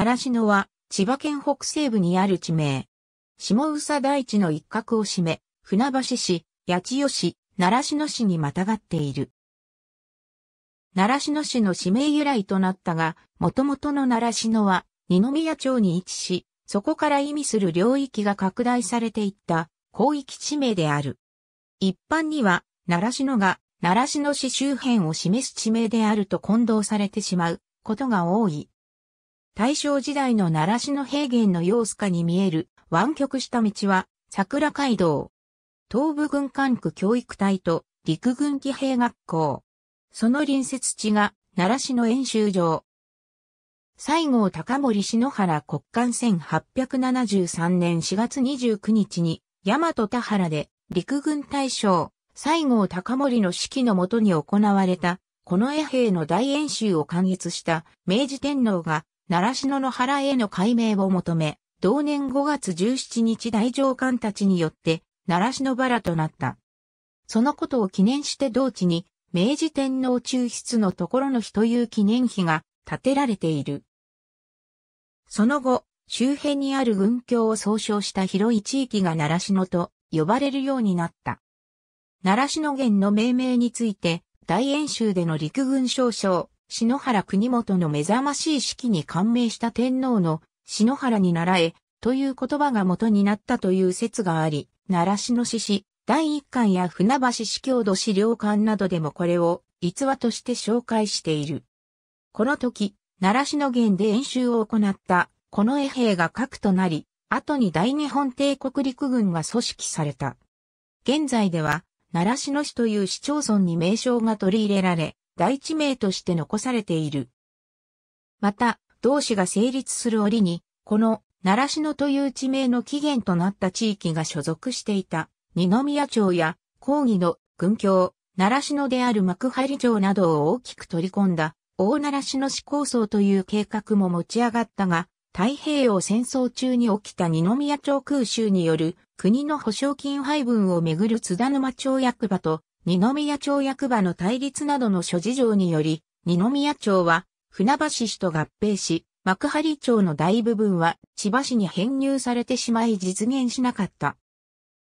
習志野は、千葉県北西部にある地名。下宇佐大地の一角を占め、船橋市、八千代市、習志野市にまたがっている。習志野市の地名由来となったが、元々の習志野は、二宮町に位置し、そこから意味する領域が拡大されていった広域地名である。一般には、習志野が、習志野市周辺を示す地名であると混同されてしまうことが多い。大正時代の奈良市の平原の様子下に見える湾曲した道は桜街道。東部軍管区教育隊と陸軍騎兵学校。その隣接地が奈良市の演習場。西郷隆盛篠原国間1873年4月29日に、大和田原で陸軍大将、西郷隆盛の指揮のもとに行われた、この衛兵の大演習を観閲した明治天皇が奈良野の原への解明を求め、同年5月17日大上官たちによって、奈良市野原となった。そのことを記念して同地に、明治天皇抽出のところの日という記念碑が建てられている。その後、周辺にある軍協を総称した広い地域が奈良市野と呼ばれるようになった。奈良市野源の命名について、大演習での陸軍少将、篠原国元の目覚ましい式に感銘した天皇の篠原に習えという言葉が元になったという説があり、習志野市史、第一巻や船橋市郷土資料館などでもこれを逸話として紹介している。この時、習志野源で演習を行った、この衛兵が核となり、後に大日本帝国陸軍が組織された。現在では、習志野市という市町村に名称が取り入れられ、第地名として残されている。また、同氏が成立する折に、この、奈良市野という地名の起源となった地域が所属していた、二宮町や、抗議の軍郷、奈良市野である幕張町などを大きく取り込んだ、大奈良市野市構想という計画も持ち上がったが、太平洋戦争中に起きた二宮町空襲による国の保証金配分をめぐる津田沼町役場と二宮町役場の対立などの諸事情により、二宮町は船橋市と合併し、幕張町の大部分は千葉市に編入されてしまい実現しなかった。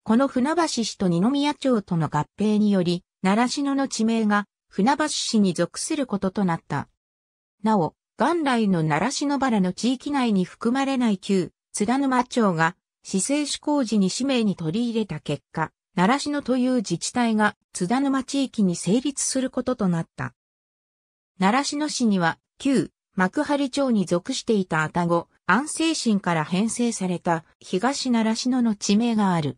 この船橋市と二宮町との合併により、習志野の地名が船橋市に属することとなった。なお、元来の習志野原の地域内に含まれない旧津田沼町が市政施工時に氏名に取り入れた結果、習志野という自治体が津田沼地域に成立することとなった。習志野市には旧幕張町に属していた愛宕、安政神から編成された東習志野の地名がある。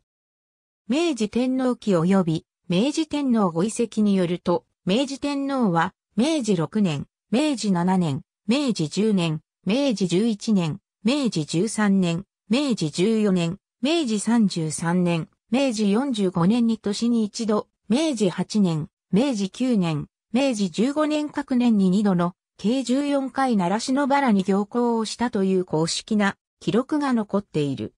明治天皇期及び明治天皇ご遺跡によると、明治天皇は明治6年、明治7年、明治10年、明治11年、明治13年、明治14年、明治33年、明治45年に年に一度、明治8年、明治9年、明治15年各年に二度の計14回奈良市の原に行行をしたという公式な記録が残っている。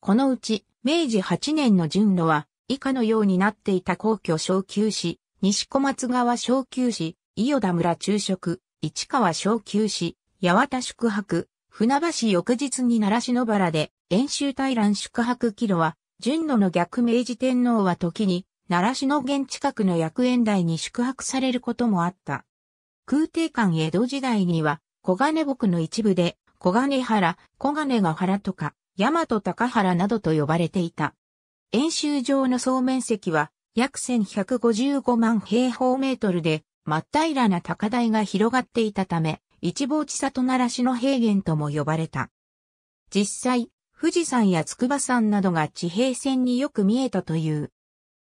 このうち、明治8年の順路は、以下のようになっていた皇居小休市、西小松川小休市、伊予田村昼食、市川小休市、八幡宿泊、船橋翌日に奈良市の原で、演習対乱宿泊キロは、順野の逆明治天皇は時に、奈良市の現近くの薬園台に宿泊されることもあった。空挺館江戸時代には、小金木の一部で、小金原、小金ヶ原とか、大和高原などと呼ばれていた。演習場の総面積は、約1155万平方メートルで、真っ平らな高台が広がっていたため、一望地里奈良市の平原とも呼ばれた。実際、富士山や筑波山などが地平線によく見えたという。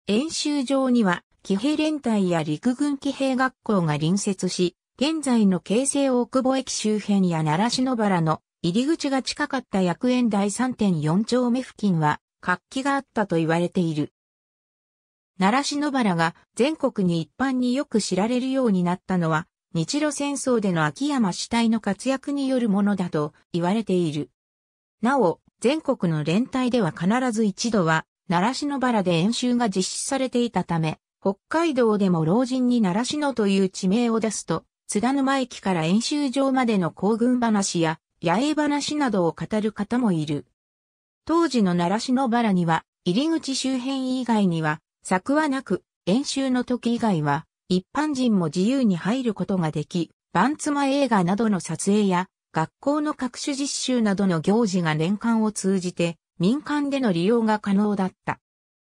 演習場には、騎兵連隊や陸軍騎兵学校が隣接し、現在の京成大久保駅周辺や奈良篠原の入り口が近かった薬園台3.4丁目付近は活気があったと言われている。奈良篠原が全国に一般によく知られるようになったのは、日露戦争での秋山死体の活躍によるものだと言われている。なお、全国の連帯では必ず一度は、奈良市のバラで演習が実施されていたため、北海道でも老人に奈良市のという地名を出すと、津田沼駅から演習場までの行軍話や、野営話などを語る方もいる。当時の奈良市のバラには、入り口周辺以外には、柵はなく、演習の時以外は、一般人も自由に入ることができ、番妻映画などの撮影や、学校の各種実習などの行事が年間を通じて民間での利用が可能だった。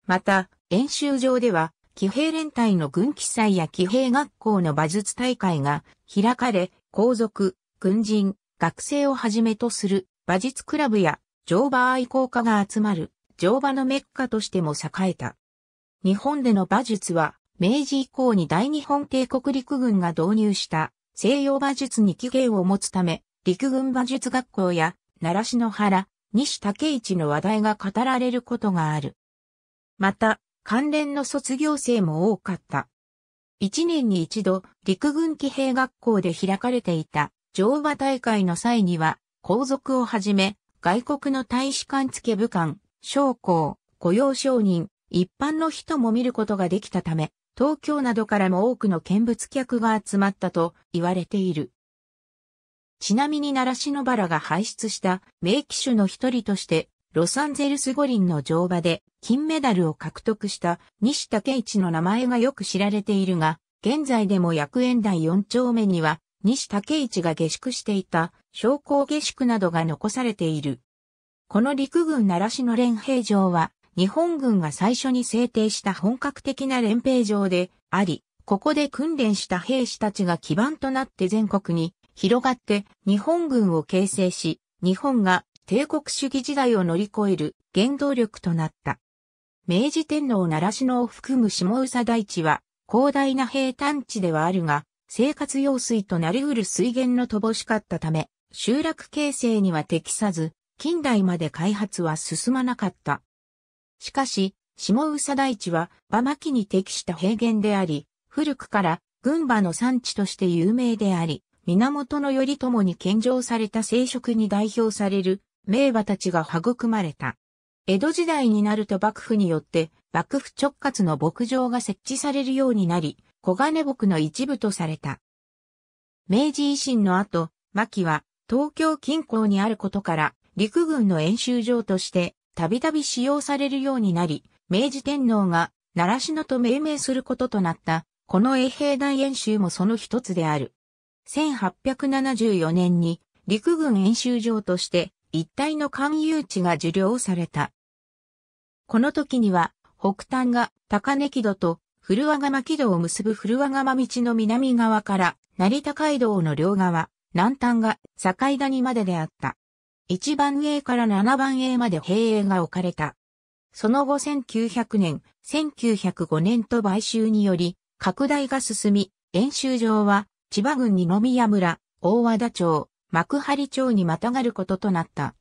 また、演習場では、騎兵連隊の軍記祭や騎兵学校の馬術大会が開かれ、皇族、軍人、学生をはじめとする馬術クラブや乗馬愛好家が集まる乗馬のメッカとしても栄えた。日本での馬術は明治以降に大日本帝国陸軍が導入した西洋馬術に起源を持つため、陸軍馬術学校や、奈良市の原、西竹一の話題が語られることがある。また、関連の卒業生も多かった。一年に一度、陸軍騎兵学校で開かれていた、乗馬大会の際には、皇族をはじめ、外国の大使館付部官、将校、雇用商人、一般の人も見ることができたため、東京などからも多くの見物客が集まったと言われている。ちなみに奈良市篠原が排出した名機種の一人として、ロサンゼルス五輪の乗馬で金メダルを獲得した西武一の名前がよく知られているが、現在でも薬園台四丁目には西武一が下宿していた商工下宿などが残されている。この陸軍奈良市の連兵場は、日本軍が最初に制定した本格的な連兵場であり、ここで訓練した兵士たちが基盤となって全国に広がって日本軍を形成し、日本が帝国主義時代を乗り越える原動力となった。明治天皇奈良のを含む下宇佐大地は広大な平坦地ではあるが、生活用水となり得る水源の乏しかったため、集落形成には適さず、近代まで開発は進まなかった。しかし、下宇佐大地は馬巻に適した平原であり、古くから群馬の産地として有名であり、源頼朝に献上された聖職に代表される名馬たちが育まれた。江戸時代になると幕府によって幕府直轄の牧場が設置されるようになり、小金牧の一部とされた。明治維新の後、牧は東京近郊にあることから陸軍の演習場としてたびたび使用されるようになり、明治天皇が習志野と命名することとなった、この衛兵団演習もその一つである。1874年に陸軍演習場として一帯の勧有地が受領された。この時には北端が高根木戸と古和釜木戸を結ぶ古和釜道の南側から成田街道の両側、南端が境谷までであった。一番上から七番上まで兵営が置かれた。その後1900年、1905年と買収により拡大が進み、演習場は千葉郡二宮村、大和田町、幕張町にまたがることとなった。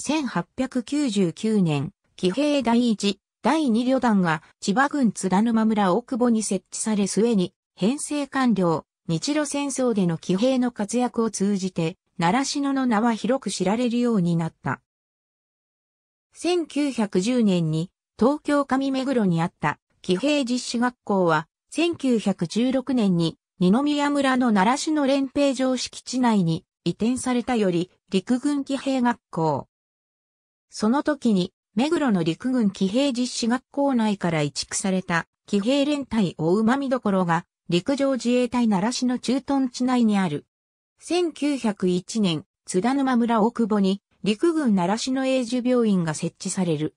1899年、騎兵第一、第二旅団が千葉郡津田沼村大久保に設置され末に、編成完了、日露戦争での騎兵の活躍を通じて、良市野の名は広く知られるようになった。1910年に東京上目黒にあった騎兵実施学校は1916年に二宮村の奈良市の連兵場敷地内に移転されたより陸軍騎兵学校。その時に目黒の陸軍騎兵実施学校内から移築された騎兵連隊大馬見どころが陸上自衛隊奈良市の駐屯地内にある。1901年、津田沼村大久保に陸軍奈良市の永寿病院が設置される。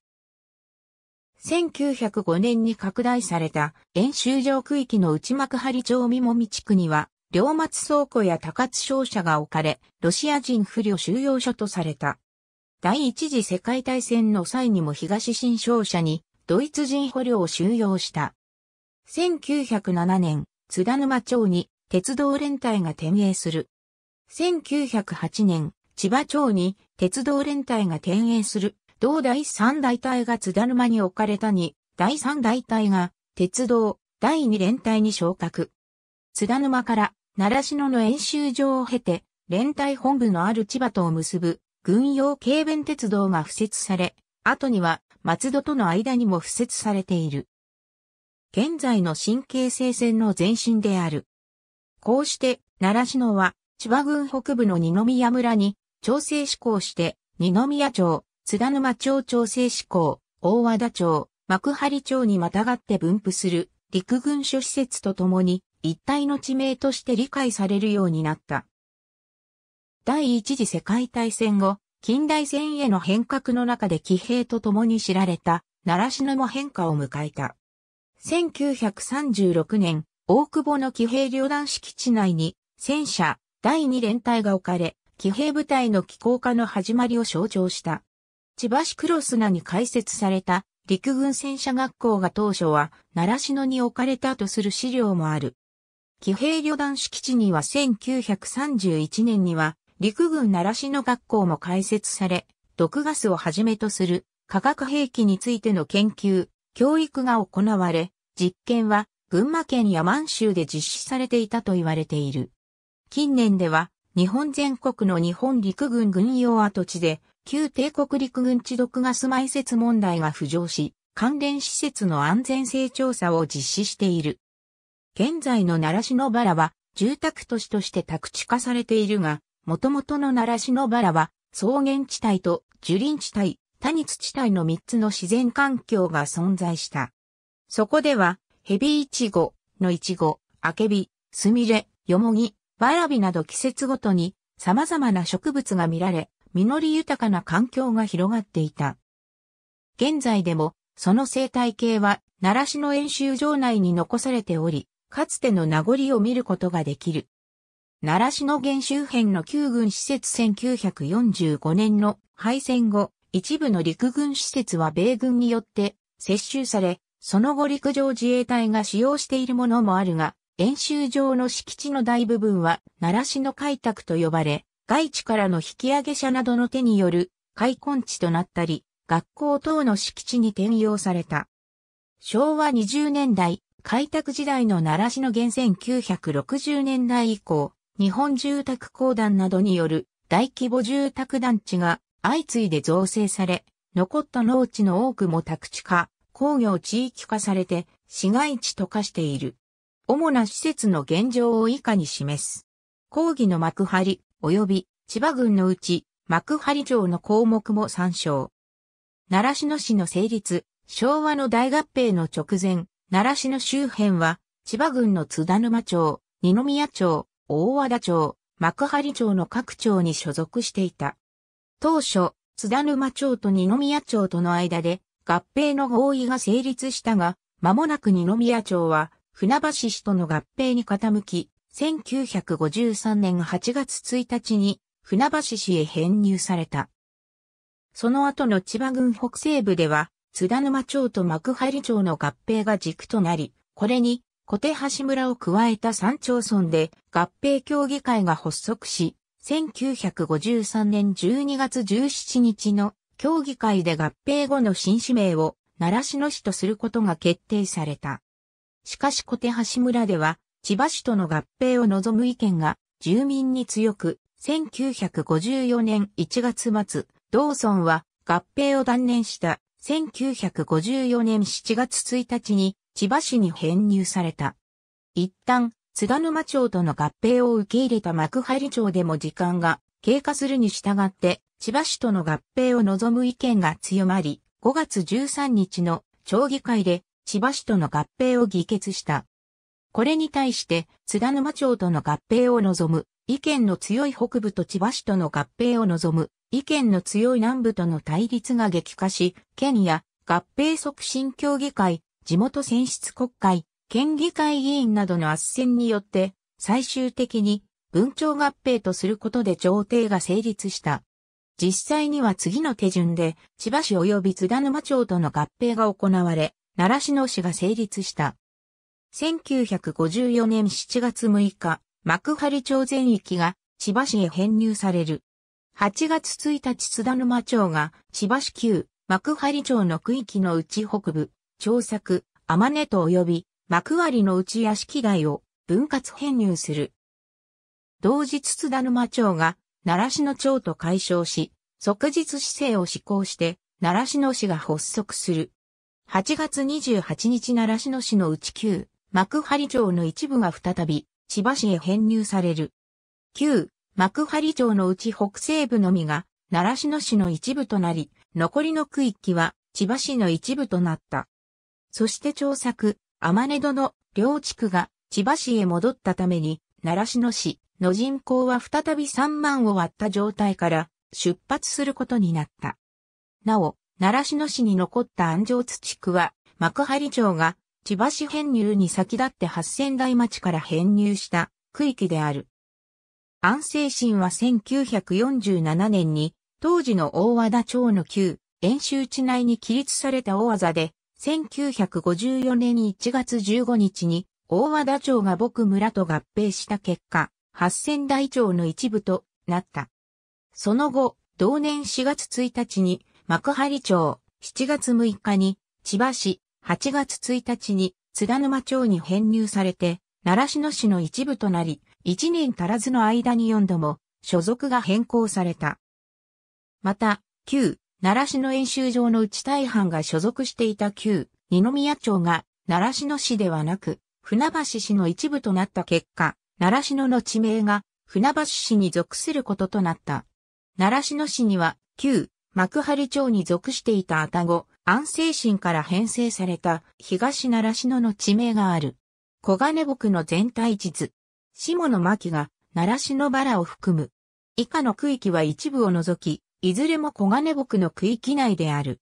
1905年に拡大された演習場区域の内幕張町三もみ地区には、両松倉庫や高津商社が置かれ、ロシア人不慮収容所とされた。第一次世界大戦の際にも東新商社にドイツ人捕虜を収容した。1907年、津田沼町に鉄道連隊が転営する。1908年、千葉町に鉄道連隊が転営する。同第三大隊が津田沼に置かれたに、第三大隊が鉄道第二連隊に昇格。津田沼から奈良野の演習場を経て、連隊本部のある千葉とを結ぶ軍用軽便鉄道が敷設され、後には松戸との間にも敷設されている。現在の神経成線の前身である。こうして、奈良野は千葉郡北部の二宮村に調整志向して二宮町、津田沼町調整志向、大和田町、幕張町にまたがって分布する陸軍諸施設とともに一体の地名として理解されるようになった。第一次世界大戦後、近代戦への変革の中で騎兵とともに知られた、奈良市も変化を迎えた。1936年、大久保の騎兵旅団敷地内に、戦車、第二連隊が置かれ、騎兵部隊の機構化の始まりを象徴した。千葉市黒砂に開設された陸軍戦車学校が当初は奈良市野に置かれたとする資料もある。騎兵旅団敷地には1931年には陸軍奈良市野学校も開設され、毒ガスをはじめとする化学兵器についての研究、教育が行われ、実験は群馬県や満州で実施されていたと言われている。近年では日本全国の日本陸軍軍用跡地で旧帝国陸軍地毒ガス埋設問題が浮上し、関連施設の安全性調査を実施している。現在の奈良市野原は住宅都市として宅地化されているが、元々の奈良市野原は草原地帯と樹林地帯、多日地帯の3つの自然環境が存在した。そこでは、ヘビイチゴのイチゴ、アケビ、スミレ、ヨモギ、ワラビなど季節ごとに様々な植物が見られ、実り豊かな環境が広がっていた。現在でも、その生態系は、奈良市の演習場内に残されており、かつての名残を見ることができる。奈良市の原周辺の旧軍施設1945年の敗戦後、一部の陸軍施設は米軍によって接収され、その後陸上自衛隊が使用しているものもあるが、演習場の敷地の大部分は奈良市の開拓と呼ばれ、外地からの引き上げ者などの手による開墾地となったり、学校等の敷地に転用された。昭和20年代、開拓時代の奈良市の源1960年代以降、日本住宅公団などによる大規模住宅団地が相次いで造成され、残った農地の多くも宅地化、工業地域化されて市街地と化している。主な施設の現状を以下に示す。講義の幕張、及び千葉郡のうち幕張町の項目も参照。習志野市の成立、昭和の大合併の直前、習志野周辺は千葉郡の津田沼町、二宮町、大和田町、幕張町の各町に所属していた。当初、津田沼町と二宮町との間で合併の合意が成立したが、間もなく二宮町は船橋市との合併に傾き、1953年8月1日に船橋市へ編入された。その後の千葉郡北西部では、津田沼町と幕張町の合併が軸となり、これに小手橋村を加えた三町村で合併協議会が発足し、1953年12月17日の協議会で合併後の新市名を奈良市の市とすることが決定された。しかし小手橋村では千葉市との合併を望む意見が住民に強く、1954年1月末、同村は合併を断念した1954年7月1日に千葉市に編入された。一旦、津田沼町との合併を受け入れた幕張町でも時間が経過するに従って、千葉市との合併を望む意見が強まり、5月13日の町議会で千葉市との合併を議決した。これに対して、津田沼町との合併を望む、意見の強い北部と千葉市との合併を望む、意見の強い南部との対立が激化し、県や合併促進協議会、地元選出国会、県議会議員などの圧旋によって、最終的に文庁合併とすることで調停が成立した。実際には次の手順で、千葉市及び津田沼町との合併が行われ、奈良市の市が成立した。1954年7月6日、幕張町全域が千葉市へ編入される。8月1日津田沼町が千葉市旧幕張町の区域の内北部、長作、天根と及び幕張の内屋敷台を分割編入する。同日津田沼町が奈良市の町と解消し、即日市政を施行して奈良市の市が発足する。8月28日奈良市の市の内旧幕張町の一部が再び、千葉市へ編入される。旧、幕張町のうち北西部のみが、習志野市の一部となり、残りの区域は、千葉市の一部となった。そして調作、天根戸の両地区が、千葉市へ戻ったために、習志野市の人口は再び3万を割った状態から出発することになった。なお、習志野市に残った安城津地区は、幕張町が千葉市編入に先立って八仙台町から編入した区域である。安政新は1947年に当時の大和田町の旧演習地内に起立された大和座で1954年1月15日に大和田町が僕村と合併した結果、八仙台町の一部となった。その後、同年4月1日に幕張町、7月6日に千葉市、8月1日に津田沼町に編入されて、良市の市の一部となり、1年足らずの間に4度も所属が変更された。また、旧、奈良市の演習場の内大藩が所属していた旧、二宮町が良市の市ではなく、船橋市の一部となった結果、奈良市の地名が船橋市に属することとなった。良市の市には、旧、幕張町に属していた愛宕、安政神から編成された東奈良野の地名がある。小金木の全体地図。下の巻が奈良野原を含む。以下の区域は一部を除き、いずれも小金木の区域内である。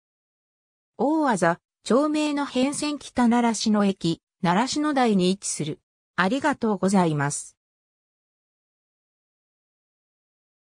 大技、町名の変遷北奈良市の駅、奈良市の台に位置する。ありがとうございます。